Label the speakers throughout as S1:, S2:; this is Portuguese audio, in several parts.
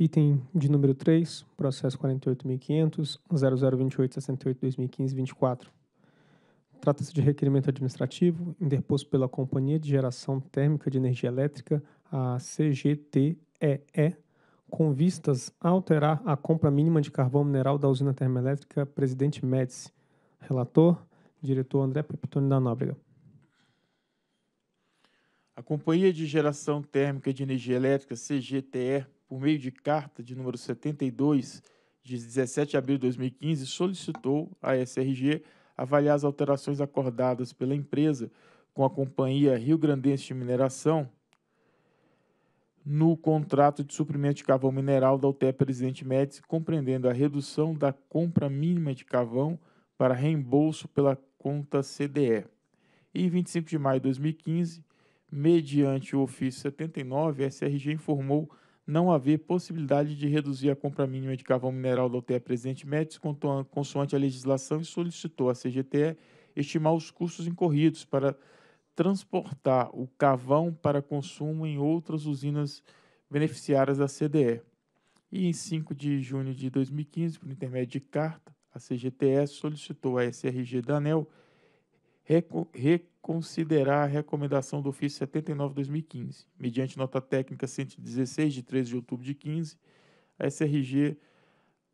S1: Item de número 3, processo 48.500.0028.68.2015.24. Trata-se de requerimento administrativo interposto pela Companhia de Geração Térmica de Energia Elétrica, a CGTEE, com vistas a alterar a compra mínima de carvão mineral da usina termoelétrica Presidente Médici. Relator, diretor André Pepitone da Nóbrega.
S2: A Companhia de Geração Térmica de Energia Elétrica, CGTE, por meio de carta de número 72, de 17 de abril de 2015, solicitou à SRG avaliar as alterações acordadas pela empresa com a Companhia Rio Grandense de Mineração no contrato de suprimento de cavão mineral da UTE Presidente Médici, compreendendo a redução da compra mínima de cavão para reembolso pela conta CDE. E 25 de maio de 2015, mediante o ofício 79, a SRG informou não haver possibilidade de reduzir a compra mínima de carvão mineral da UTE Presidente Médici consoante a legislação e solicitou à CGTE estimar os custos incorridos para transportar o carvão para consumo em outras usinas beneficiárias da CDE. E em 5 de junho de 2015, por intermédio de carta, a CGTE solicitou à SRG da ANEL considerar a recomendação do ofício 79/2015, mediante nota técnica 116 de 13 de outubro de 15, a SRG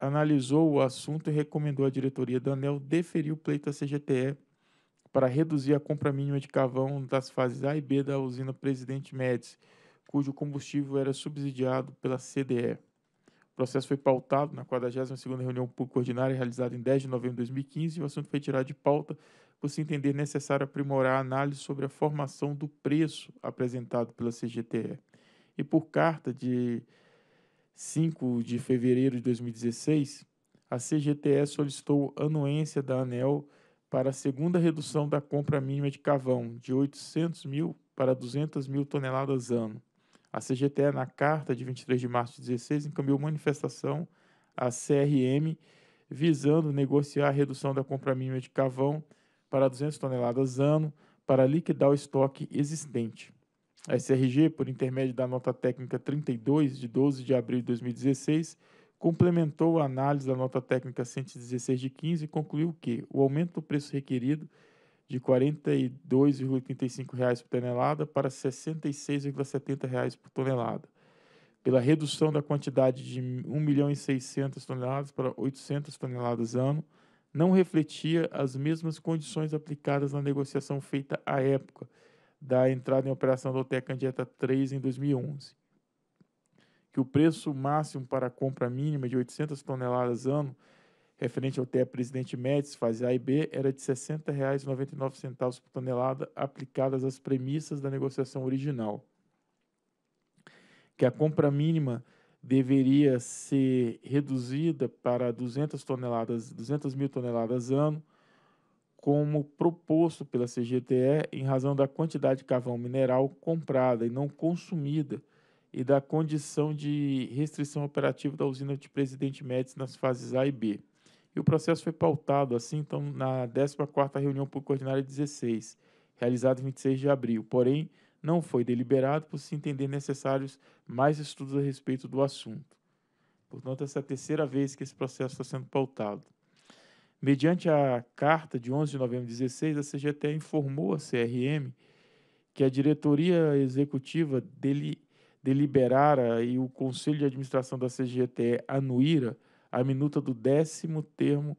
S2: analisou o assunto e recomendou à diretoria da ANEL deferir o pleito à CGTE para reduzir a compra mínima de carvão das fases A e B da usina Presidente Médici, cujo combustível era subsidiado pela CDE. O processo foi pautado na 42ª reunião pública ordinária realizada em 10 de novembro de 2015 e o assunto foi tirado de pauta por se entender necessário aprimorar a análise sobre a formação do preço apresentado pela CGTE. E por carta de 5 de fevereiro de 2016, a CGTE solicitou anuência da ANEL para a segunda redução da compra mínima de cavão de 800 mil para 200 mil toneladas ano. A CGTE, na carta de 23 de março de 2016, encaminhou manifestação à CRM visando negociar a redução da compra mínima de cavão para 200 toneladas ano para liquidar o estoque existente. A SRG, por intermédio da nota técnica 32 de 12 de abril de 2016, complementou a análise da nota técnica 116 de 15 e concluiu que o aumento do preço requerido de R$ 42,85 por tonelada para R$ 66,70 por tonelada, pela redução da quantidade de 1.600.000 toneladas para 800 toneladas ano, não refletia as mesmas condições aplicadas na negociação feita à época da entrada em operação da OTE Dieta 3 em 2011. Que o preço máximo para a compra mínima de 800 toneladas ano, referente ao TEA Presidente Médici, fase A e B, era de R$ 60,99 por tonelada, aplicadas às premissas da negociação original. Que a compra mínima deveria ser reduzida para 200 toneladas, 200 mil toneladas ano, como proposto pela CGTE em razão da quantidade de carvão mineral comprada e não consumida e da condição de restrição operativa da usina de Presidente Médici nas fases A e B. E o processo foi pautado assim, então, na 14ª reunião por ordinária 16, realizada em 26 de abril. Porém, não foi deliberado por se entender necessários mais estudos a respeito do assunto. Portanto, essa é a terceira vez que esse processo está sendo pautado. Mediante a carta de 11 de novembro de 16, a CGT informou a CRM que a diretoria executiva dele, deliberara e o conselho de administração da CGT anuíra a minuta do décimo termo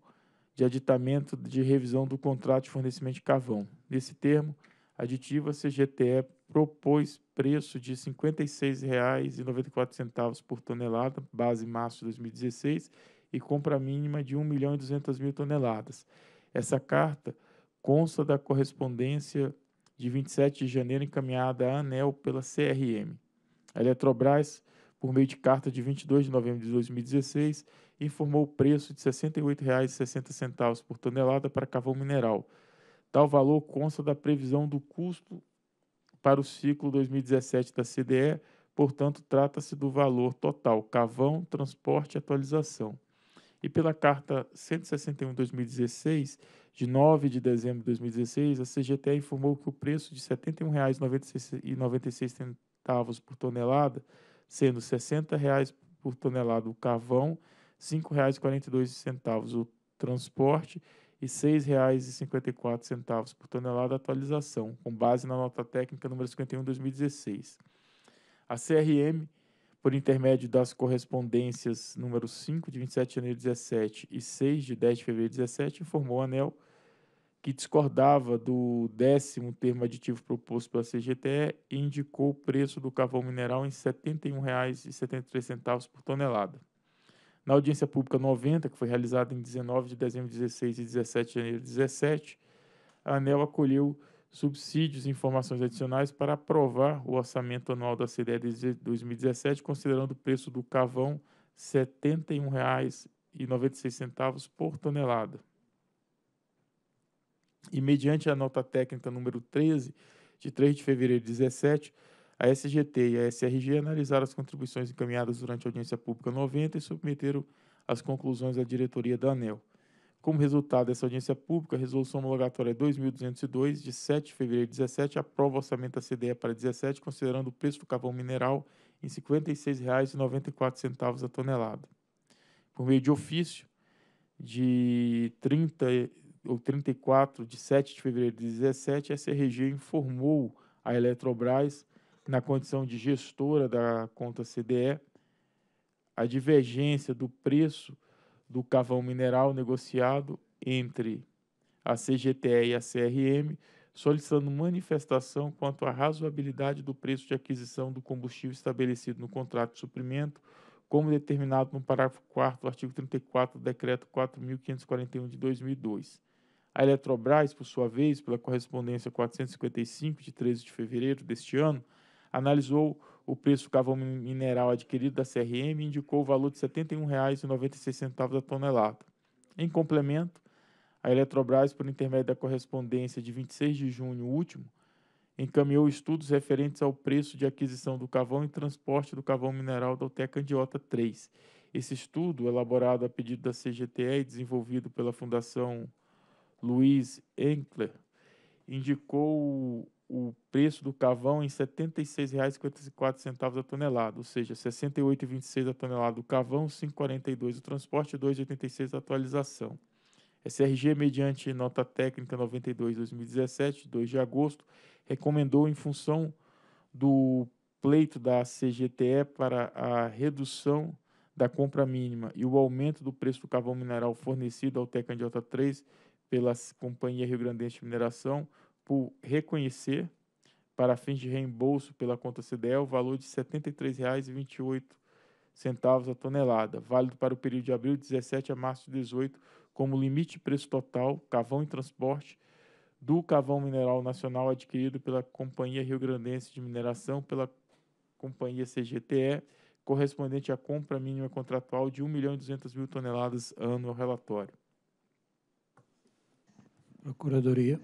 S2: de aditamento de revisão do contrato de fornecimento de carvão. Nesse termo, aditiva a CGTE propôs preço de R$ 56,94 por tonelada, base março de 2016, e compra mínima de 1 milhão e 200 mil toneladas. Essa carta consta da correspondência de 27 de janeiro encaminhada à ANEL pela CRM. A Eletrobras, por meio de carta de 22 de novembro de 2016, informou o preço de R$ 68,60 por tonelada para carvão mineral. Tal valor consta da previsão do custo para o ciclo 2017 da CDE, portanto, trata-se do valor total, cavão, transporte e atualização. E pela carta 161/2016, de 9 de dezembro de 2016, a CGTE informou que o preço de R$ 71,96 por tonelada, sendo R$ 60,00 por tonelada o carvão, R$ 5,42 o transporte e R$ 6,54 por tonelada atualização, com base na nota técnica número 51/2016. A CRM, por intermédio das correspondências número 5 de 27 de janeiro de 17 e 6 de 10 de fevereiro de 17, informou a ANEL que discordava do décimo termo aditivo proposto pela CGTE e indicou o preço do carvão mineral em R$ 71,73 por tonelada. Na audiência pública 90, que foi realizada em 19 de dezembro de 16 e 17 de janeiro de 17, a ANEL acolheu subsídios e informações adicionais para aprovar o orçamento anual da CDE de 2017, considerando o preço do cavão R$ 71,96 por tonelada. E mediante a nota técnica número 13, de 3 de fevereiro de 17, a SGT e a SRG analisaram as contribuições encaminhadas durante a audiência pública 90 e submeteram as conclusões à diretoria da ANEL. Como resultado dessa audiência pública, a resolução homologatória 2202, é de 7 de fevereiro de 2017, aprova o orçamento da CDE para 17, considerando o preço do carvão mineral em R$ 56,94 a tonelada. Por meio de ofício de 30 ou 34 de 7 de fevereiro de 2017, a SRG informou a Eletrobras na condição de gestora da conta CDE, a divergência do preço do carvão mineral negociado entre a CGTE e a CRM, solicitando manifestação quanto à razoabilidade do preço de aquisição do combustível estabelecido no contrato de suprimento, como determinado no parágrafo 4 do artigo 34 do Decreto 4.541 de 2002. A Eletrobras, por sua vez, pela correspondência 455 de 13 de fevereiro deste ano, analisou o preço do carvão mineral adquirido da CRM e indicou o valor de R$ 71,96 a tonelada. Em complemento, a Eletrobras, por intermédio da correspondência de 26 de junho último, encaminhou estudos referentes ao preço de aquisição do carvão e transporte do carvão mineral da UTE Candiota 3. Esse estudo, elaborado a pedido da CGTE e desenvolvido pela Fundação Luiz Enkler, indicou o preço do cavão em R$ 76,54 a tonelada, ou seja, 68,26 a tonelada do R$ 5,42 o transporte, 2,86 a atualização. SRG, mediante nota técnica 92-2017, 2 de agosto, recomendou, em função do pleito da CGTE para a redução da compra mínima e o aumento do preço do cavão mineral fornecido ao Tecandiota 3 pela Companhia Rio Grandense de Mineração, por reconhecer, para fins de reembolso pela conta CDE, o valor de R$ 73,28 a tonelada, válido para o período de abril de 17 a março de 18, como limite preço total, cavão e transporte, do cavão mineral nacional adquirido pela Companhia Rio Grandense de Mineração, pela Companhia CGTE, correspondente à compra mínima contratual de 1 milhão e 200 mil toneladas ano ao relatório. Procuradoria.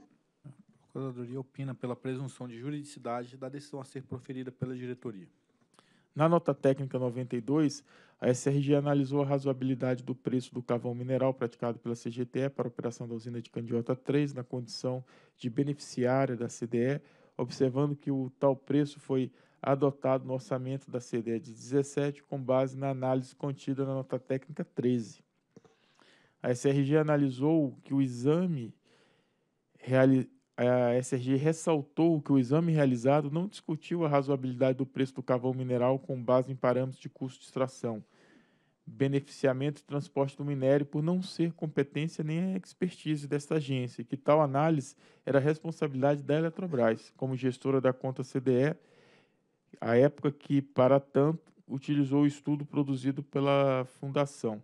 S2: Procuradoria opina pela presunção de juridicidade da decisão a ser proferida pela diretoria. Na nota técnica 92, a SRG analisou a razoabilidade do preço do carvão mineral praticado pela CGTE para a operação da usina de Candiota 3 na condição de beneficiária da CDE, observando que o tal preço foi adotado no orçamento da CDE de 17 com base na análise contida na nota técnica 13. A SRG analisou que o exame reali a SRG ressaltou que o exame realizado não discutiu a razoabilidade do preço do carvão mineral com base em parâmetros de custo de extração, beneficiamento e transporte do minério por não ser competência nem expertise desta agência, e que tal análise era responsabilidade da Eletrobras, como gestora da conta CDE, à época que, para tanto, utilizou o estudo produzido pela Fundação.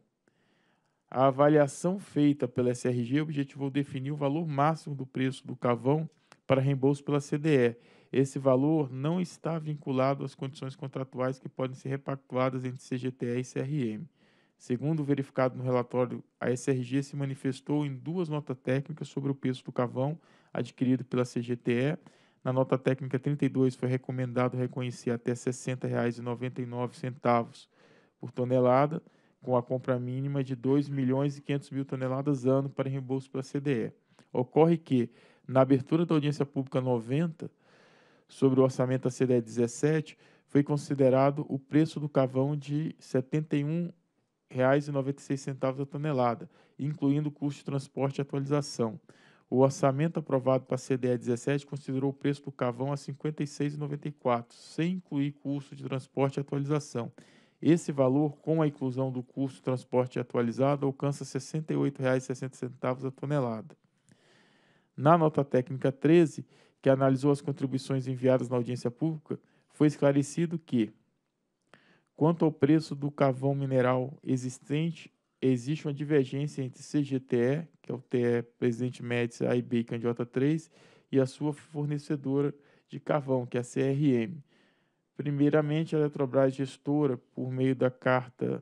S2: A avaliação feita pela SRG objetivou definir o valor máximo do preço do cavão para reembolso pela CDE. Esse valor não está vinculado às condições contratuais que podem ser repactuadas entre CGTE e CRM. Segundo verificado no relatório, a SRG se manifestou em duas notas técnicas sobre o preço do cavão adquirido pela CGTE. Na nota técnica 32 foi recomendado reconhecer até R$ 60,99 por tonelada com a compra mínima de 2 milhões e 500 mil toneladas ano para reembolso para a CDE. Ocorre que, na abertura da audiência pública 90, sobre o orçamento da CDE 17, foi considerado o preço do cavão de R$ 71,96 a tonelada, incluindo custo de transporte e atualização. O orçamento aprovado para a CDE 17 considerou o preço do cavão a R$ 56,94, sem incluir custo de transporte e atualização, esse valor, com a inclusão do custo transporte atualizado, alcança R$ 68,60 a tonelada. Na nota técnica 13, que analisou as contribuições enviadas na audiência pública, foi esclarecido que, quanto ao preço do carvão mineral existente, existe uma divergência entre CGTE, que é o TE Presidente Médici AIB e Candiota 3, e a sua fornecedora de carvão, que é a CRM. Primeiramente, a Eletrobras Gestora, por meio da carta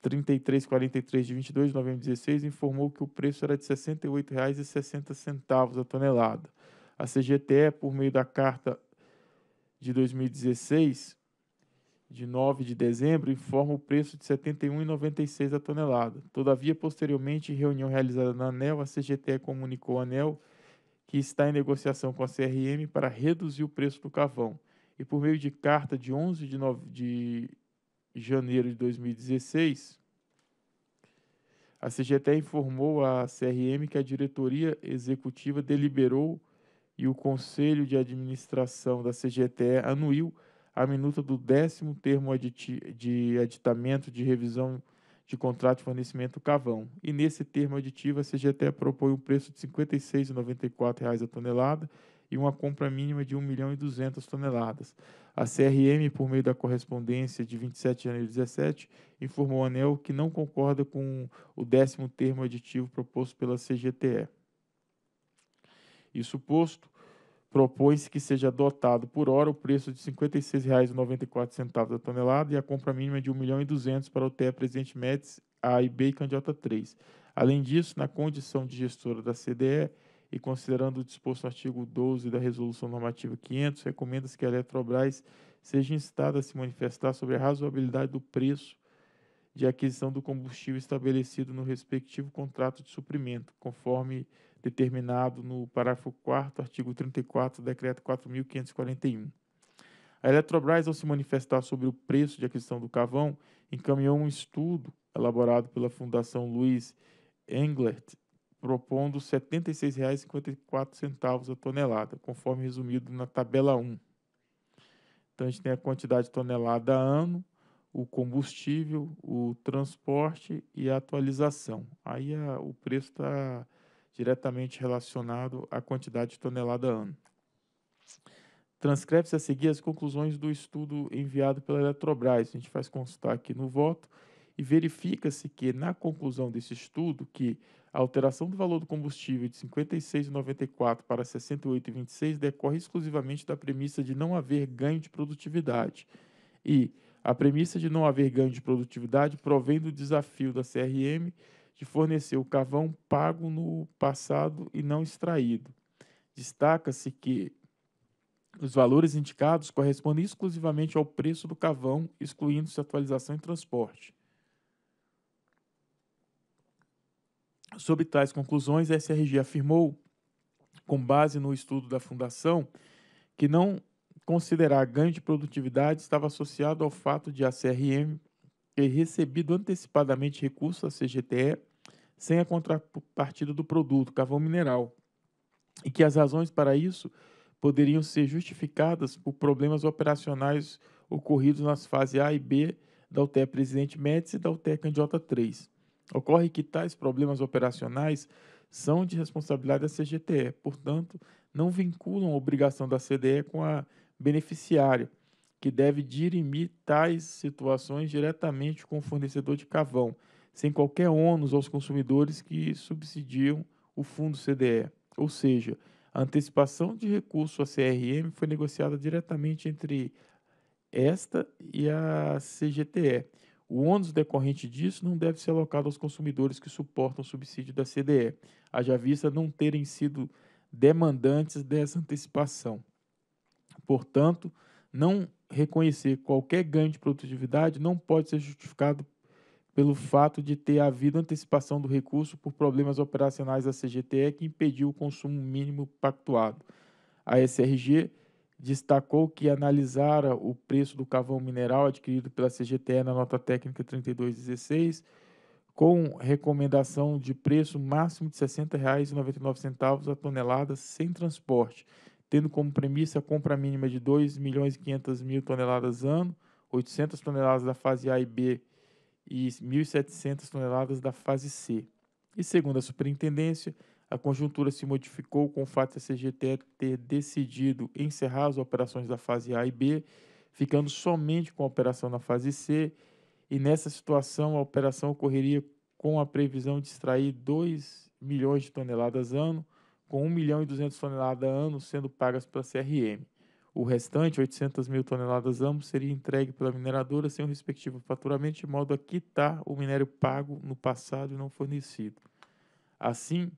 S2: 3343 de 22 de novembro de 16, informou que o preço era de R$ 68,60 a tonelada. A CGTE, por meio da carta de 2016, de 9 de dezembro, informa o preço de R$ 71,96 a tonelada. Todavia, posteriormente, em reunião realizada na ANEL, a CGTE comunicou à ANEL que está em negociação com a CRM para reduzir o preço do carvão e por meio de carta de 11 de, no... de janeiro de 2016, a CGT informou à CRM que a diretoria executiva deliberou e o conselho de administração da CGT anuiu a minuta do décimo termo de aditamento de revisão de contrato de fornecimento Cavão. E nesse termo aditivo, a CGT propõe um preço de R$ 56,94 a tonelada e uma compra mínima de 1 milhão e 200 toneladas. A CRM, por meio da correspondência de 27 de janeiro de 2017, informou a ANEL que não concorda com o décimo termo aditivo proposto pela CGTE. Isso posto, propõe-se que seja adotado por hora o preço de R$ 56,94 a tonelada e a compra mínima de R$ 1 milhão e 200 para o TE Presidente Médici, A e Candidata 3. Além disso, na condição de gestora da CDE, e considerando o disposto no artigo 12 da Resolução Normativa 500, recomenda-se que a Eletrobras seja instada a se manifestar sobre a razoabilidade do preço de aquisição do combustível estabelecido no respectivo contrato de suprimento, conforme determinado no parágrafo 4 artigo 34 do Decreto 4.541. A Eletrobras, ao se manifestar sobre o preço de aquisição do cavão encaminhou um estudo elaborado pela Fundação Luiz Englert propondo R$ 76,54 a tonelada, conforme resumido na tabela 1. Então a gente tem a quantidade de tonelada a ano, o combustível, o transporte e a atualização. Aí a, o preço está diretamente relacionado à quantidade de tonelada a ano. Transcreve-se a seguir as conclusões do estudo enviado pela Eletrobras. A gente faz constar aqui no voto e verifica-se que na conclusão desse estudo que a alteração do valor do combustível de 56,94 para 68,26 decorre exclusivamente da premissa de não haver ganho de produtividade. E a premissa de não haver ganho de produtividade provém do desafio da CRM de fornecer o carvão pago no passado e não extraído. Destaca-se que os valores indicados correspondem exclusivamente ao preço do carvão, excluindo-se atualização e transporte. Sob tais conclusões, a SRG afirmou, com base no estudo da Fundação, que não considerar ganho de produtividade estava associado ao fato de a CRM ter recebido antecipadamente recursos à CGTE sem a contrapartida do produto, carvão mineral, e que as razões para isso poderiam ser justificadas por problemas operacionais ocorridos nas fases A e B da UTE Presidente Médici e da UTE Candiota 3. Ocorre que tais problemas operacionais são de responsabilidade da CGTE, portanto, não vinculam a obrigação da CDE com a beneficiária, que deve dirimir tais situações diretamente com o fornecedor de cavão, sem qualquer ônus aos consumidores que subsidiam o fundo CDE. Ou seja, a antecipação de recurso à CRM foi negociada diretamente entre esta e a CGTE, o ônus decorrente disso não deve ser alocado aos consumidores que suportam o subsídio da CDE, haja vista não terem sido demandantes dessa antecipação. Portanto, não reconhecer qualquer ganho de produtividade não pode ser justificado pelo fato de ter havido antecipação do recurso por problemas operacionais da CGTE que impediu o consumo mínimo pactuado. A SRG destacou que analisara o preço do carvão mineral adquirido pela CGTE na nota técnica 3216, com recomendação de preço máximo de R$ 60,99 a tonelada sem transporte, tendo como premissa a compra mínima de 2 milhões e 500 mil toneladas ano, 800 toneladas da fase A e B e 1.700 toneladas da fase C. E segundo a superintendência, a conjuntura se modificou com o fato da CGTE ter decidido encerrar as operações da fase A e B, ficando somente com a operação na fase C, e nessa situação a operação ocorreria com a previsão de extrair 2 milhões de toneladas ano, com 1 milhão e 200 toneladas ano sendo pagas pela CRM. O restante, 800 mil toneladas ano, seria entregue pela mineradora sem o respectivo faturamento, de modo a quitar o minério pago no passado e não fornecido. Assim,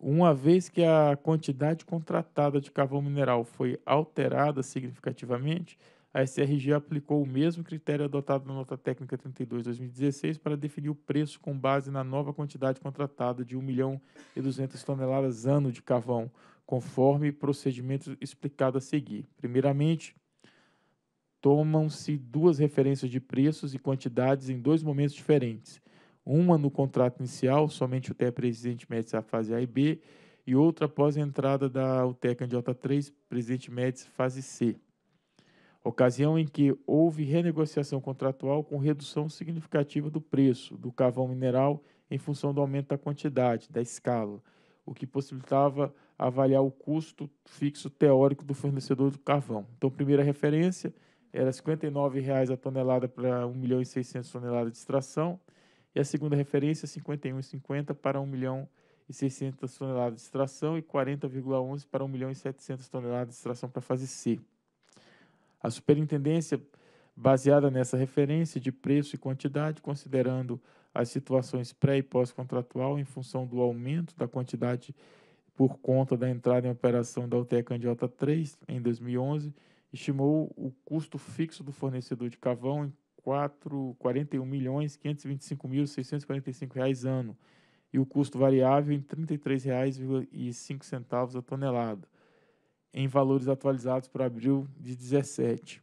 S2: uma vez que a quantidade contratada de carvão mineral foi alterada significativamente, a SRG aplicou o mesmo critério adotado na nota técnica 32/2016 para definir o preço com base na nova quantidade contratada de 1 milhão e 200 toneladas ano de carvão, conforme procedimento explicado a seguir. Primeiramente, tomam-se duas referências de preços e quantidades em dois momentos diferentes uma no contrato inicial, somente o TEA Presidente Médici à fase A e B, e outra após a entrada da UTECA de J3, Presidente Médici fase C. Ocasião em que houve renegociação contratual com redução significativa do preço do carvão mineral em função do aumento da quantidade, da escala, o que possibilitava avaliar o custo fixo teórico do fornecedor do carvão. Então, primeira referência era R$ 59,00 a tonelada para 1 milhão e 600 toneladas de extração, e a segunda referência 51,50 é para 1 milhão e 600 toneladas de extração e 40,11 para 1 milhão e 700 toneladas de extração para fase C. A superintendência, baseada nessa referência de preço e quantidade, considerando as situações pré e pós-contratual em função do aumento da quantidade por conta da entrada em operação da UTECA Candiota 3 em 2011, estimou o custo fixo do fornecedor de cavão. em 4, 41 milhões mil reais ano e o custo variável em R$ 33,05 a tonelada, em valores atualizados para abril de 17.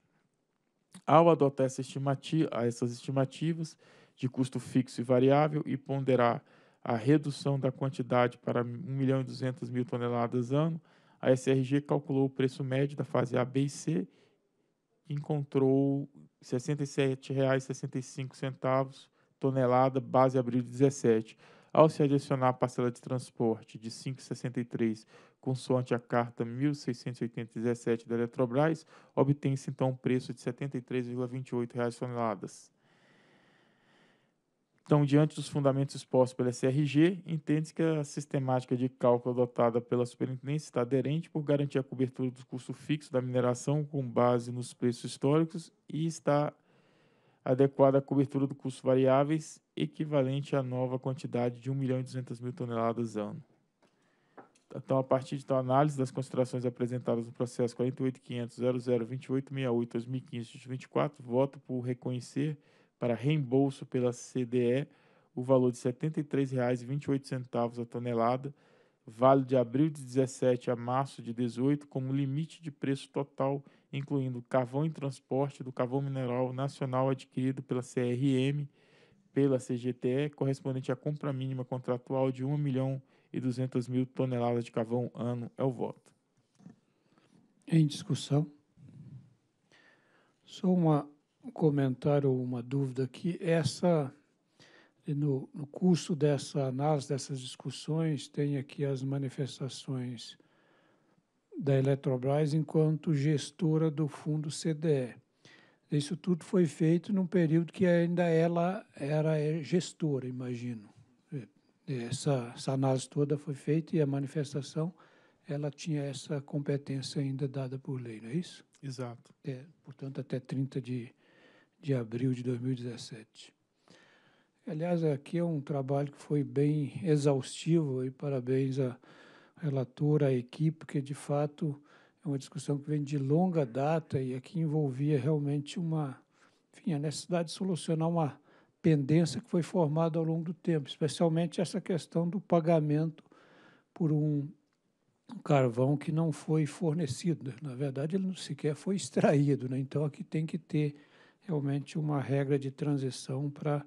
S2: Ao adotar essa estimativa, essas estimativas de custo fixo e variável e ponderar a redução da quantidade para 1 milhão e 200 mil toneladas ano, a SRG calculou o preço médio da fase A, B e C e encontrou R$ 67,65 tonelada, base abril de 17. Ao se adicionar a parcela de transporte de R$ 5,63, consoante a carta 1687 da Eletrobras, obtém-se então um preço de R$ 73,28 toneladas. Então, diante dos fundamentos expostos pela SRG, entende-se que a sistemática de cálculo adotada pela superintendência está aderente por garantir a cobertura do custo fixo da mineração com base nos preços históricos e está adequada à cobertura do custo variáveis equivalente à nova quantidade de 1 milhão e 200 mil toneladas ano. Então, a partir de tal análise das considerações apresentadas no processo 48500002868 24 voto por reconhecer para reembolso pela CDE o valor de R$ 73,28 a tonelada, vale de abril de 17 a março de 18 como limite de preço total, incluindo carvão em transporte do carvão mineral nacional adquirido pela CRM, pela CGTE, correspondente à compra mínima contratual de 1 milhão e 200 mil toneladas de carvão ano, é o voto.
S1: Em discussão. Só uma um comentário ou uma dúvida aqui essa no, no curso dessa análise dessas discussões tem aqui as manifestações da Eletrobras enquanto gestora do fundo CDE. Isso tudo foi feito num período que ainda ela era é, gestora, imagino. É, é, essa, essa análise toda foi feita e a manifestação ela tinha essa competência ainda dada por lei, não é isso? Exato. É, portanto, até 30 de de abril de 2017. Aliás, aqui é um trabalho que foi bem exaustivo e parabéns à relatora, à equipe, porque de fato é uma discussão que vem de longa data e aqui envolvia realmente uma, enfim, a necessidade de solucionar uma pendência que foi formada ao longo do tempo, especialmente essa questão do pagamento por um carvão que não foi fornecido. Na verdade, ele não sequer foi extraído, né? então aqui tem que ter realmente uma regra de transição para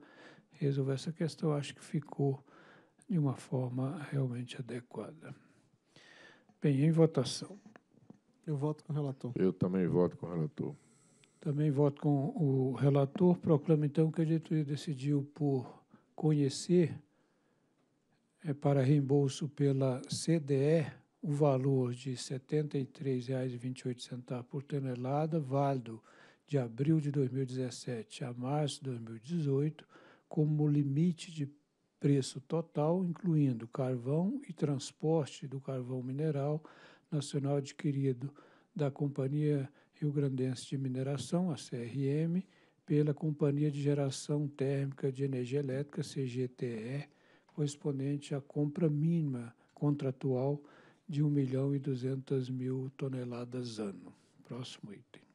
S1: resolver essa questão. acho que ficou de uma forma realmente adequada. Bem, em votação. Eu voto com o relator. Eu também voto com o relator. Também voto com o relator. Proclamo, então, que a diretoria decidiu por conhecer é, para reembolso pela CDE o valor de R$ 73,28 por tonelada, válido de abril de 2017 a março de 2018 como limite de preço total, incluindo carvão e transporte do carvão mineral nacional adquirido da Companhia Rio Grandense de Mineração, a CRM, pela Companhia de Geração Térmica de Energia Elétrica, CGTE, correspondente à compra mínima contratual de 1 milhão e 200 mil toneladas ano. Próximo item.